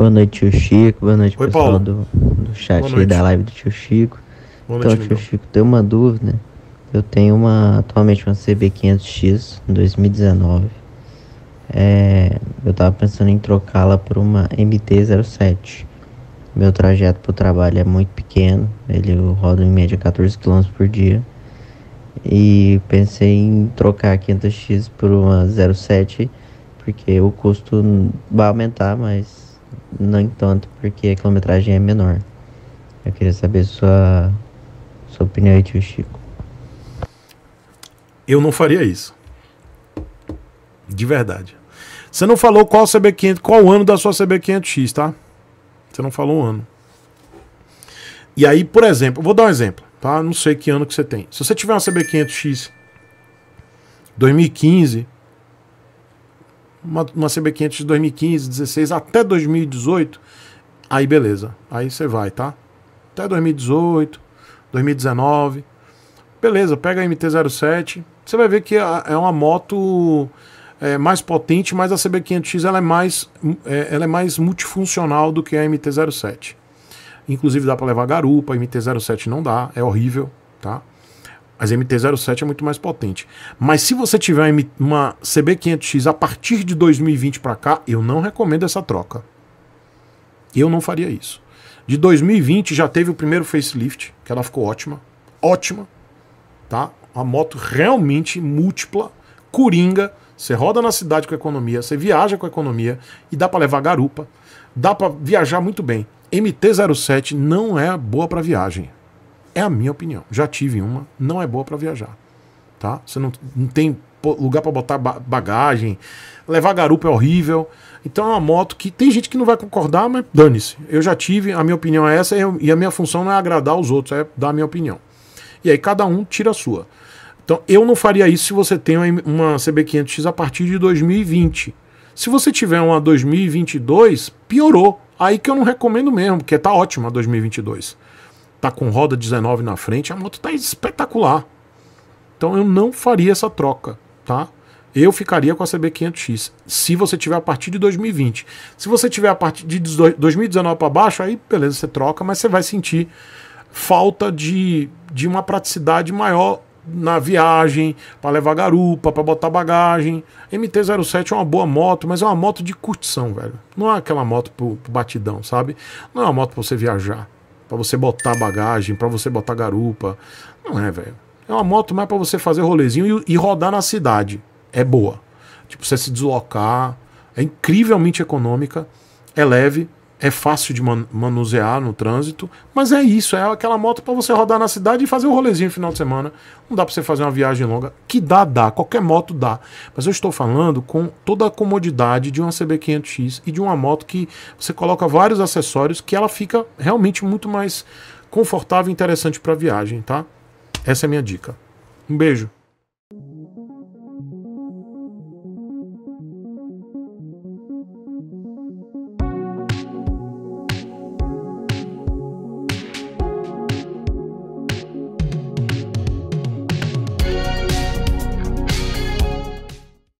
Boa noite, tio Chico. Boa noite, Oi, pessoal Paulo. do, do chat aí da live do tio Chico. Boa então, tio Chico, tem uma dúvida. Eu tenho uma atualmente uma CB500X 2019. É, eu tava pensando em trocá-la por uma MT-07. Meu trajeto para o trabalho é muito pequeno, ele roda em média 14 km por dia. E pensei em trocar a 500X por uma 07, porque o custo vai aumentar, mas no entanto, porque a quilometragem é menor. Eu queria saber sua, sua opinião aí, tio Chico. Eu não faria isso. De verdade. Você não falou qual CB500, qual ano da sua CB500X, tá? Você não falou o um ano. E aí, por exemplo, vou dar um exemplo, tá? Não sei que ano que você tem. Se você tiver uma CB500X 2015, uma, uma CB500 de 2015, 16 até 2018, aí beleza, aí você vai, tá? Até 2018, 2019, beleza, pega a MT-07, você vai ver que é uma moto é, mais potente, mas a CB500X ela é, mais, é, ela é mais multifuncional do que a MT-07. Inclusive dá para levar garupa, a MT-07 não dá, é horrível, tá? Mas MT-07 é muito mais potente. Mas se você tiver uma CB500X a partir de 2020 para cá, eu não recomendo essa troca. Eu não faria isso. De 2020 já teve o primeiro facelift, que ela ficou ótima. Ótima. Tá? Uma moto realmente múltipla, coringa. Você roda na cidade com economia, você viaja com economia e dá para levar garupa. Dá para viajar muito bem. MT-07 não é boa para viagem. É a minha opinião. Já tive uma, não é boa para viajar. Tá? Você não, não tem lugar para botar bagagem, levar garupa é horrível. Então é uma moto que tem gente que não vai concordar, mas dane-se. Eu já tive, a minha opinião é essa e a minha função não é agradar os outros, é dar a minha opinião. E aí cada um tira a sua. Então eu não faria isso se você tem uma CB500X a partir de 2020. Se você tiver uma 2022, piorou. Aí que eu não recomendo mesmo, porque tá ótima a 2022 tá com roda 19 na frente, a moto tá espetacular. Então eu não faria essa troca, tá? Eu ficaria com a CB500X, se você tiver a partir de 2020. Se você tiver a partir de 2019 para baixo, aí beleza, você troca, mas você vai sentir falta de, de uma praticidade maior na viagem, para levar garupa, para botar bagagem. MT-07 é uma boa moto, mas é uma moto de curtição, velho. Não é aquela moto pro, pro batidão, sabe? Não é uma moto para você viajar para você botar bagagem, para você botar garupa. Não é, velho. É uma moto mais para você fazer rolezinho e, e rodar na cidade. É boa. Tipo, você se deslocar. É incrivelmente econômica. É leve é fácil de man manusear no trânsito, mas é isso, é aquela moto para você rodar na cidade e fazer o um rolezinho no final de semana. Não dá para você fazer uma viagem longa, que dá, dá, qualquer moto dá. Mas eu estou falando com toda a comodidade de uma CB500X e de uma moto que você coloca vários acessórios que ela fica realmente muito mais confortável e interessante para viagem, tá? Essa é a minha dica. Um beijo.